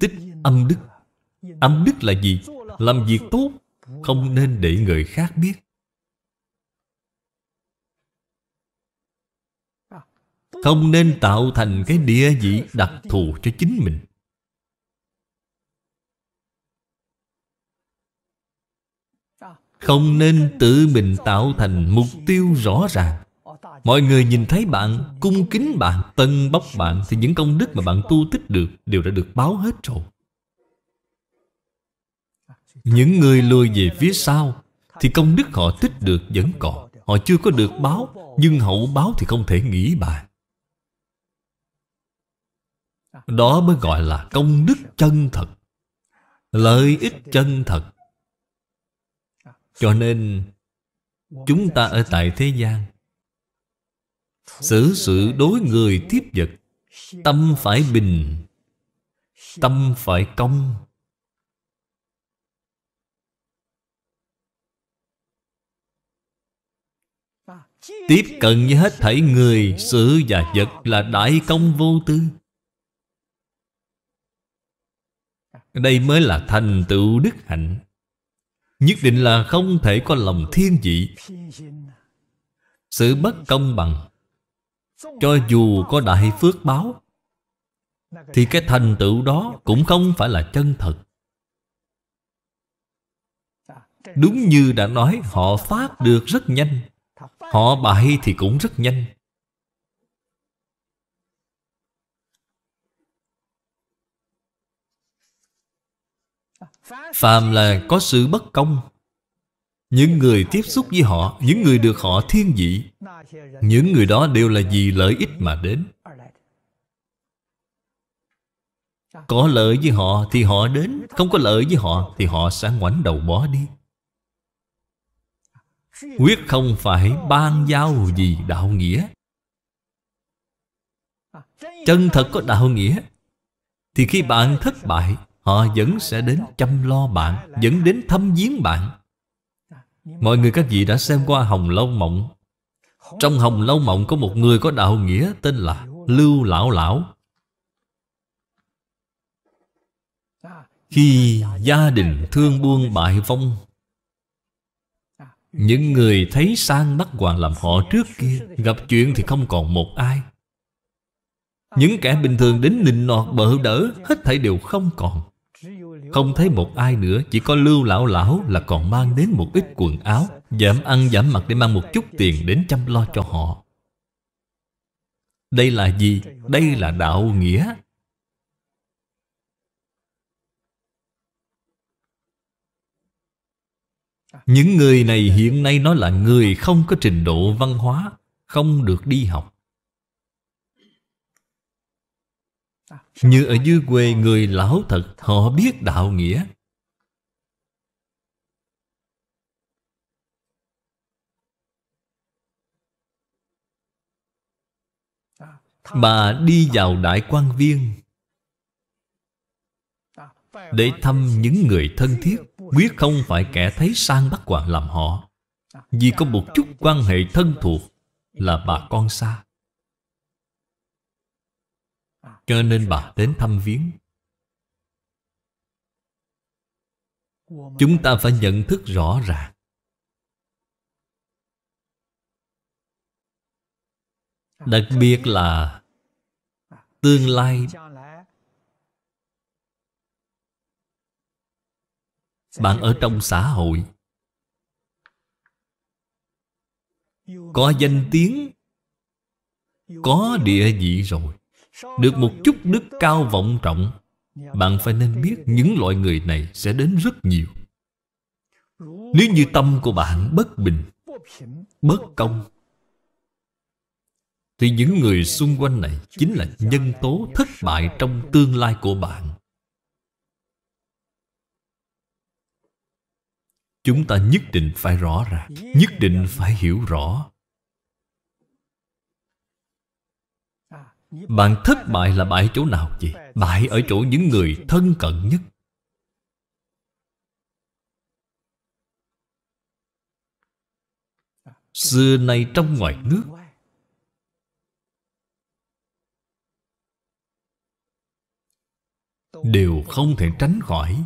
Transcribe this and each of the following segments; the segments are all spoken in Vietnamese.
Tích âm đức Âm đức là gì? Làm việc tốt Không nên để người khác biết Không nên tạo thành cái địa vị đặc thù cho chính mình Không nên tự mình tạo thành mục tiêu rõ ràng Mọi người nhìn thấy bạn, cung kính bạn, tân bốc bạn Thì những công đức mà bạn tu tích được đều đã được báo hết rồi Những người lùi về phía sau Thì công đức họ tích được vẫn còn Họ chưa có được báo Nhưng hậu báo thì không thể nghĩ bàn Đó mới gọi là công đức chân thật Lợi ích chân thật Cho nên Chúng ta ở tại thế gian Xử sự đối người tiếp vật Tâm phải bình Tâm phải công Tiếp cận với hết thảy người, sự và vật là đại công vô tư Đây mới là thành tựu đức hạnh Nhất định là không thể có lòng thiên vị Sự bất công bằng cho dù có đại phước báo Thì cái thành tựu đó cũng không phải là chân thật Đúng như đã nói họ phát được rất nhanh Họ bại thì cũng rất nhanh Phàm là có sự bất công Những người tiếp xúc với họ Những người được họ thiên vị những người đó đều là vì lợi ích mà đến có lợi với họ thì họ đến Không có lợi với họ thì họ sẽ ngoảnh đầu bỏ đi Quyết không phải ban giao gì đạo nghĩa Chân thật có đạo nghĩa Thì khi bạn thất bại Họ vẫn sẽ đến chăm lo bạn Vẫn đến thăm viếng bạn Mọi người các vị đã xem qua Hồng Lâu Mộng trong Hồng Lâu Mộng có một người có đạo nghĩa tên là Lưu Lão Lão Khi gia đình thương buôn bại vong Những người thấy sang bắt hoàng làm họ trước kia Gặp chuyện thì không còn một ai Những kẻ bình thường đến nịnh nọt bợ đỡ Hết thảy đều không còn Không thấy một ai nữa Chỉ có lưu lão lão là còn mang đến một ít quần áo Giảm ăn giảm mặc để mang một chút tiền đến chăm lo cho họ Đây là gì? Đây là đạo nghĩa Những người này hiện nay nó là người không có trình độ văn hóa Không được đi học Như ở dưới quê người lão thật Họ biết đạo nghĩa Bà đi vào đại quan viên Để thăm những người thân thiết Quyết không phải kẻ thấy sang bắt quạt làm họ Vì có một chút quan hệ thân thuộc Là bà con xa Cho nên bà đến thăm viếng Chúng ta phải nhận thức rõ ràng Đặc biệt là tương lai Bạn ở trong xã hội Có danh tiếng Có địa vị rồi Được một chút đức cao vọng trọng Bạn phải nên biết những loại người này sẽ đến rất nhiều Nếu như tâm của bạn bất bình Bất công thì những người xung quanh này Chính là nhân tố thất bại trong tương lai của bạn Chúng ta nhất định phải rõ ràng Nhất định phải hiểu rõ Bạn thất bại là bại chỗ nào vậy? Bại ở chỗ những người thân cận nhất Xưa nay trong ngoài nước đều không thể tránh khỏi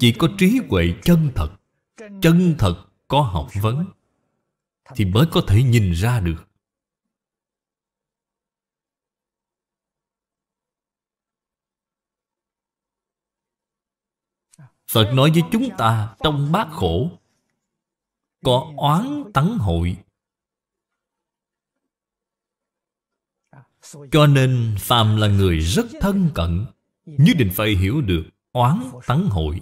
chỉ có trí huệ chân thật chân thật có học vấn thì mới có thể nhìn ra được Phật nói với chúng ta trong bát khổ Có oán tắng hội Cho nên Phàm là người rất thân cận Nhất định phải hiểu được oán tấn hội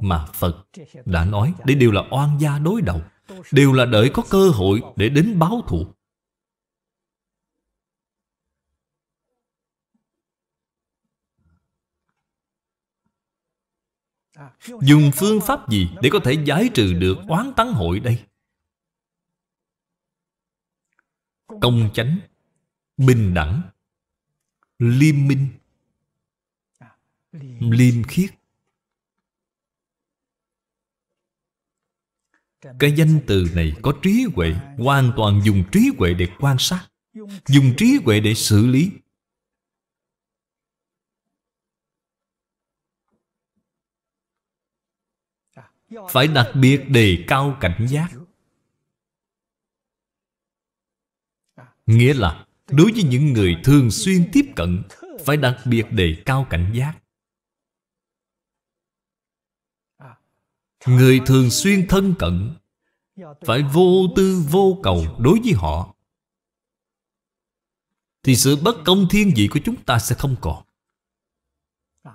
Mà Phật đã nói Đây đều là oan gia đối đầu Đều là đợi có cơ hội để đến báo thù à, Dùng phương pháp gì để có thể giải trừ được oán tắng hội đây? Công chánh bình đẳng à, liêm minh liêm khiết cái danh từ này có trí huệ hoàn toàn dùng trí huệ để quan sát dùng trí huệ để xử lý à, phải đặc biệt đề cao cảnh giác à. nghĩa là đối với những người thường xuyên tiếp cận phải đặc biệt đề cao cảnh giác người thường xuyên thân cận phải vô tư vô cầu đối với họ thì sự bất công thiên vị của chúng ta sẽ không còn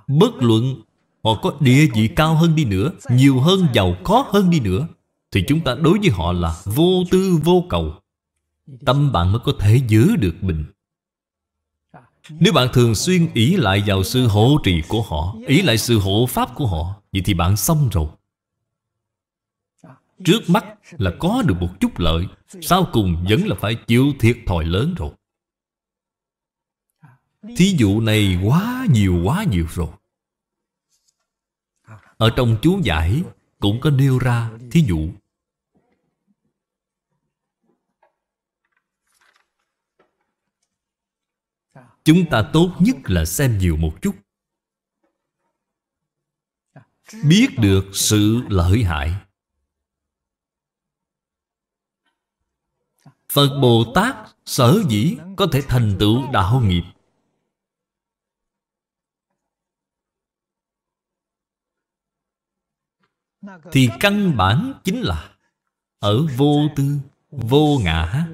bất luận họ có địa vị cao hơn đi nữa nhiều hơn giàu có hơn đi nữa thì chúng ta đối với họ là vô tư vô cầu tâm bạn mới có thể giữ được bình nếu bạn thường xuyên ý lại vào sự hộ trì của họ ý lại sự hộ pháp của họ vậy thì bạn xong rồi trước mắt là có được một chút lợi sau cùng vẫn là phải chịu thiệt thòi lớn rồi thí dụ này quá nhiều quá nhiều rồi ở trong chú giải cũng có nêu ra thí dụ Chúng ta tốt nhất là xem nhiều một chút Biết được sự lợi hại Phật Bồ Tát sở dĩ có thể thành tựu đạo nghiệp Thì căn bản chính là Ở vô tư, vô ngã,